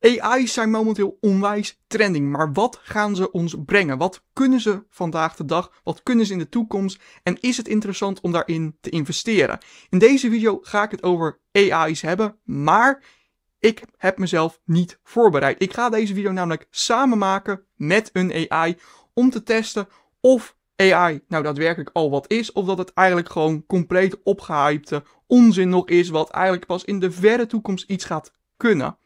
AI's zijn momenteel onwijs trending, maar wat gaan ze ons brengen? Wat kunnen ze vandaag de dag? Wat kunnen ze in de toekomst? En is het interessant om daarin te investeren? In deze video ga ik het over AI's hebben, maar ik heb mezelf niet voorbereid. Ik ga deze video namelijk samen maken met een AI om te testen of AI nou daadwerkelijk al wat is, of dat het eigenlijk gewoon compleet opgehypte onzin nog is, wat eigenlijk pas in de verre toekomst iets gaat kunnen.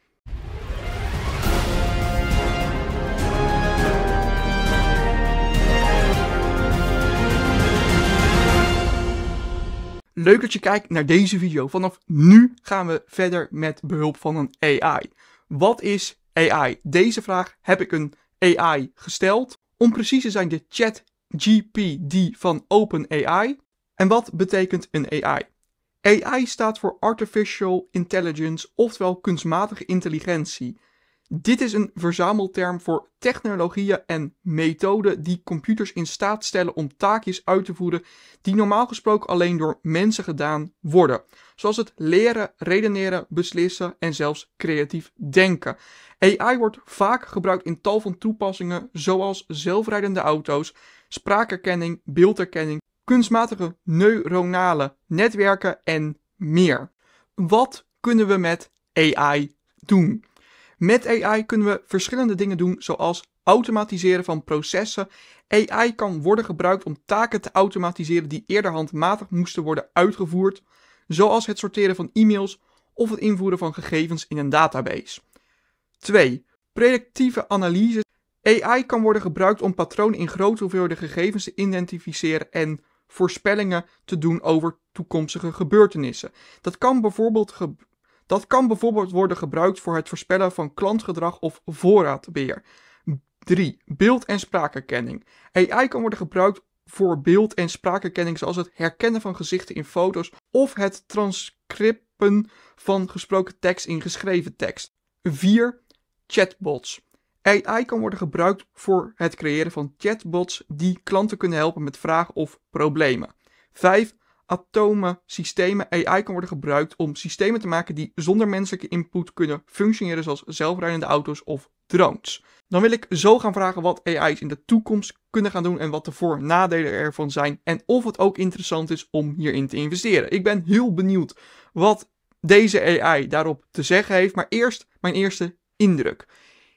Leuk dat je kijkt naar deze video. Vanaf nu gaan we verder met behulp van een AI. Wat is AI? Deze vraag heb ik een AI gesteld. Om precies te zijn de chat GPD van OpenAI. En wat betekent een AI? AI staat voor Artificial Intelligence, oftewel kunstmatige intelligentie. Dit is een verzamelterm voor technologieën en methoden die computers in staat stellen om taakjes uit te voeren die normaal gesproken alleen door mensen gedaan worden. Zoals het leren, redeneren, beslissen en zelfs creatief denken. AI wordt vaak gebruikt in tal van toepassingen zoals zelfrijdende auto's, spraakherkenning, beelderkenning, kunstmatige neuronale netwerken en meer. Wat kunnen we met AI doen? Met AI kunnen we verschillende dingen doen, zoals automatiseren van processen. AI kan worden gebruikt om taken te automatiseren die eerder handmatig moesten worden uitgevoerd, zoals het sorteren van e-mails of het invoeren van gegevens in een database. 2. Predictieve analyse. AI kan worden gebruikt om patronen in grote hoeveelheden gegevens te identificeren en voorspellingen te doen over toekomstige gebeurtenissen. Dat kan bijvoorbeeld ge dat kan bijvoorbeeld worden gebruikt voor het voorspellen van klantgedrag of voorraadbeheer. 3. Beeld- en spraakherkenning. AI kan worden gebruikt voor beeld- en spraakherkenning, zoals het herkennen van gezichten in foto's of het transcrippen van gesproken tekst in geschreven tekst. 4. Chatbots. AI kan worden gebruikt voor het creëren van chatbots die klanten kunnen helpen met vragen of problemen. 5 atomen, systemen, AI kan worden gebruikt om systemen te maken die zonder menselijke input kunnen functioneren zoals zelfrijdende auto's of drones. Dan wil ik zo gaan vragen wat AI's in de toekomst kunnen gaan doen en wat de voor- en nadelen ervan zijn en of het ook interessant is om hierin te investeren. Ik ben heel benieuwd wat deze AI daarop te zeggen heeft, maar eerst mijn eerste indruk.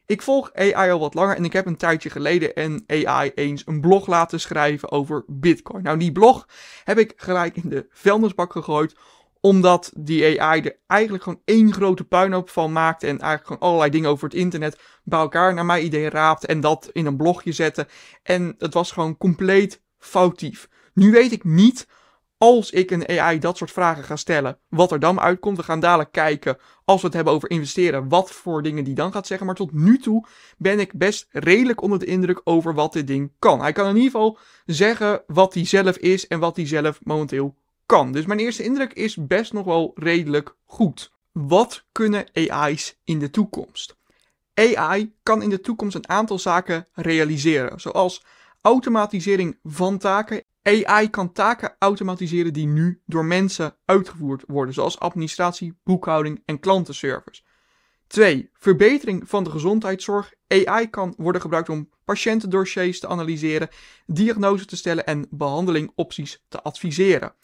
Ik volg AI al wat langer en ik heb een tijdje geleden en AI eens een blog laten schrijven over Bitcoin. Nou, die blog heb ik gelijk in de vuilnisbak gegooid, omdat die AI er eigenlijk gewoon één grote puinhoop van maakt en eigenlijk gewoon allerlei dingen over het internet bij elkaar naar mijn idee raapt en dat in een blogje zette. En het was gewoon compleet foutief. Nu weet ik niet als ik een AI dat soort vragen ga stellen, wat er dan uitkomt. We gaan dadelijk kijken, als we het hebben over investeren, wat voor dingen die dan gaat zeggen. Maar tot nu toe ben ik best redelijk onder de indruk over wat dit ding kan. Hij kan in ieder geval zeggen wat hij zelf is en wat hij zelf momenteel kan. Dus mijn eerste indruk is best nog wel redelijk goed. Wat kunnen AI's in de toekomst? AI kan in de toekomst een aantal zaken realiseren, zoals automatisering van taken AI kan taken automatiseren die nu door mensen uitgevoerd worden, zoals administratie, boekhouding en klantenservice. 2. Verbetering van de gezondheidszorg. AI kan worden gebruikt om patiëntendossiers te analyseren, diagnoses te stellen en behandelingopties te adviseren.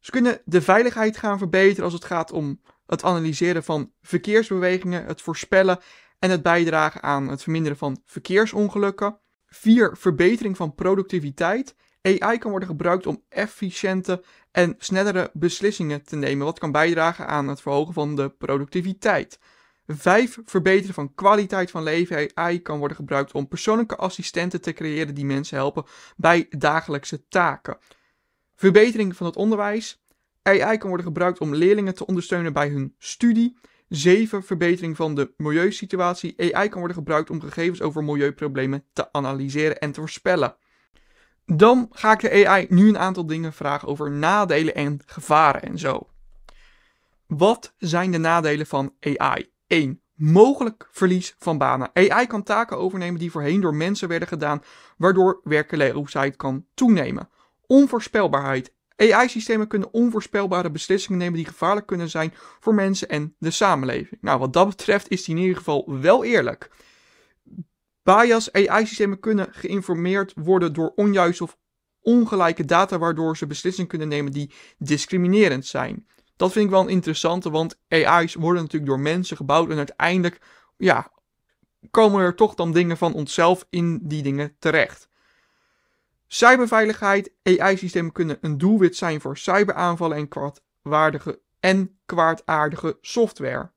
Ze kunnen de veiligheid gaan verbeteren als het gaat om het analyseren van verkeersbewegingen, het voorspellen en het bijdragen aan het verminderen van verkeersongelukken. 4. Verbetering van productiviteit. AI kan worden gebruikt om efficiënte en snellere beslissingen te nemen, wat kan bijdragen aan het verhogen van de productiviteit. 5. Verbeteren van kwaliteit van leven. AI kan worden gebruikt om persoonlijke assistenten te creëren die mensen helpen bij dagelijkse taken. Verbetering van het onderwijs. AI kan worden gebruikt om leerlingen te ondersteunen bij hun studie. 7. Verbetering van de milieusituatie. AI kan worden gebruikt om gegevens over milieuproblemen te analyseren en te voorspellen. Dan ga ik de AI nu een aantal dingen vragen over nadelen en gevaren en zo. Wat zijn de nadelen van AI? 1. Mogelijk verlies van banen. AI kan taken overnemen die voorheen door mensen werden gedaan, waardoor werkeloosheid kan toenemen. Onvoorspelbaarheid. AI-systemen kunnen onvoorspelbare beslissingen nemen die gevaarlijk kunnen zijn voor mensen en de samenleving. Nou, wat dat betreft is die in ieder geval wel eerlijk. Bias AI-systemen kunnen geïnformeerd worden door onjuiste of ongelijke data waardoor ze beslissingen kunnen nemen die discriminerend zijn. Dat vind ik wel een interessante, want AI's worden natuurlijk door mensen gebouwd en uiteindelijk ja, komen er toch dan dingen van onszelf in die dingen terecht. Cyberveiligheid. AI-systemen kunnen een doelwit zijn voor cyberaanvallen en kwaadaardige, en kwaadaardige software.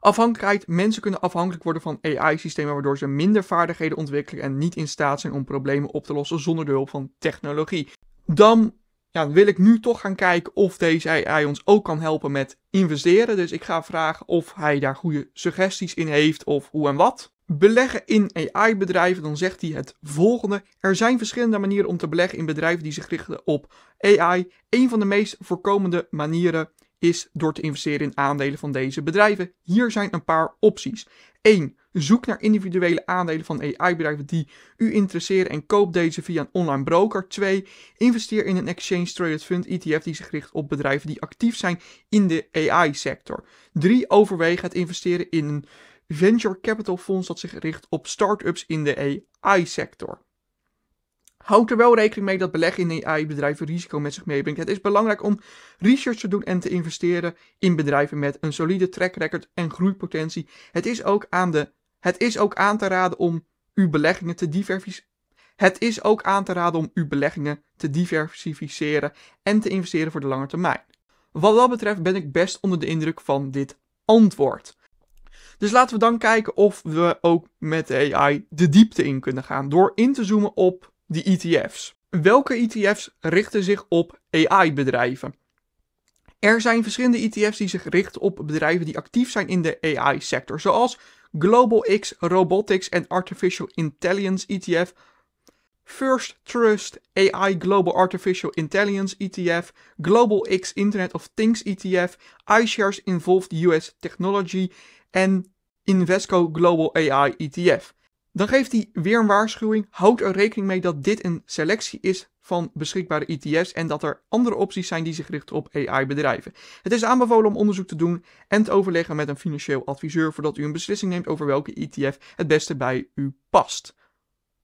Afhankelijkheid. Mensen kunnen afhankelijk worden van AI-systemen waardoor ze minder vaardigheden ontwikkelen en niet in staat zijn om problemen op te lossen zonder de hulp van technologie. Dan ja, wil ik nu toch gaan kijken of deze AI ons ook kan helpen met investeren. Dus ik ga vragen of hij daar goede suggesties in heeft of hoe en wat. Beleggen in AI-bedrijven, dan zegt hij het volgende. Er zijn verschillende manieren om te beleggen in bedrijven die zich richten op AI. Een van de meest voorkomende manieren is door te investeren in aandelen van deze bedrijven. Hier zijn een paar opties. 1. Zoek naar individuele aandelen van AI-bedrijven die u interesseren en koop deze via een online broker. 2. Investeer in een exchange traded fund ETF die zich richt op bedrijven die actief zijn in de AI-sector. 3. Overweeg het investeren in een venture capital fonds dat zich richt op start-ups in de AI-sector. Houd er wel rekening mee dat beleggen in AI-bedrijven risico met zich meebrengt. Het is belangrijk om research te doen en te investeren in bedrijven met een solide track record en groeipotentie. Het is ook aan, de, het is ook aan te raden om uw beleggingen te diversificeren. Het is ook aan te raden om uw beleggingen te diversificeren en te investeren voor de lange termijn. Wat dat betreft ben ik best onder de indruk van dit antwoord. Dus laten we dan kijken of we ook met AI de diepte in kunnen gaan door in te zoomen op die ETF's. Welke ETF's richten zich op AI-bedrijven? Er zijn verschillende ETF's die zich richten op bedrijven die actief zijn in de AI-sector, zoals Global X Robotics and Artificial Intelligence ETF, First Trust AI Global Artificial Intelligence ETF, Global X Internet of Things ETF, iShares Involved US Technology en Invesco Global AI ETF. Dan geeft hij weer een waarschuwing. Houd er rekening mee dat dit een selectie is van beschikbare ETF's en dat er andere opties zijn die zich richten op AI-bedrijven. Het is aanbevolen om onderzoek te doen en te overleggen met een financieel adviseur voordat u een beslissing neemt over welke ETF het beste bij u past.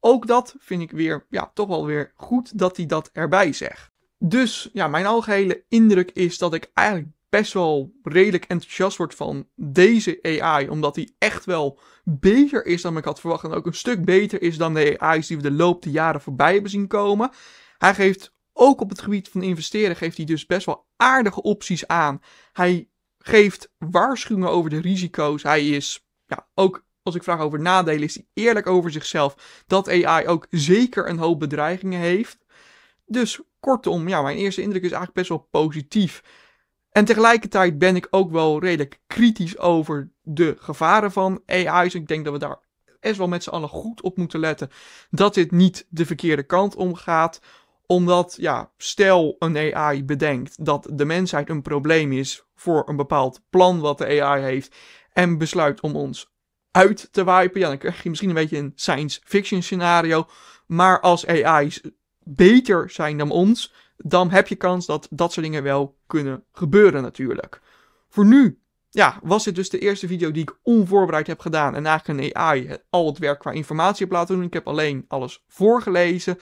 Ook dat vind ik weer, ja, toch wel weer goed dat hij dat erbij zegt. Dus ja, mijn algehele indruk is dat ik eigenlijk best wel redelijk enthousiast wordt van deze AI. Omdat hij echt wel beter is dan ik had verwacht. En ook een stuk beter is dan de AI's die we de loop der jaren voorbij hebben zien komen. Hij geeft ook op het gebied van investeren geeft hij dus best wel aardige opties aan. Hij geeft waarschuwingen over de risico's. Hij is ja, ook als ik vraag over nadelen, is hij eerlijk over zichzelf dat AI ook zeker een hoop bedreigingen heeft. Dus kortom, ja, mijn eerste indruk is eigenlijk best wel positief. En tegelijkertijd ben ik ook wel redelijk kritisch over de gevaren van AI's. Ik denk dat we daar best wel met z'n allen goed op moeten letten dat dit niet de verkeerde kant omgaat. Omdat, ja, stel een AI bedenkt dat de mensheid een probleem is voor een bepaald plan wat de AI heeft en besluit om ons uit te wipen, ja, dan krijg je misschien een beetje een science fiction scenario. Maar als AI's beter zijn dan ons, dan heb je kans dat dat soort dingen wel kunnen gebeuren natuurlijk. Voor nu ja, was dit dus de eerste video die ik onvoorbereid heb gedaan. En eigenlijk een AI al het werk qua informatie heb laten doen. Ik heb alleen alles voorgelezen.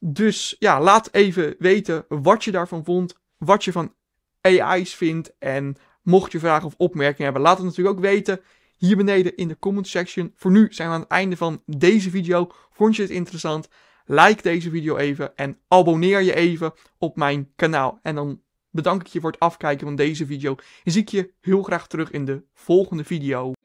Dus ja, laat even weten wat je daarvan vond. Wat je van AI's vindt. En mocht je vragen of opmerkingen hebben, laat het natuurlijk ook weten. Hier beneden in de comment section. Voor nu zijn we aan het einde van deze video. Vond je het interessant? Like deze video even en abonneer je even op mijn kanaal. En dan bedank ik je voor het afkijken van deze video. En zie ik je heel graag terug in de volgende video.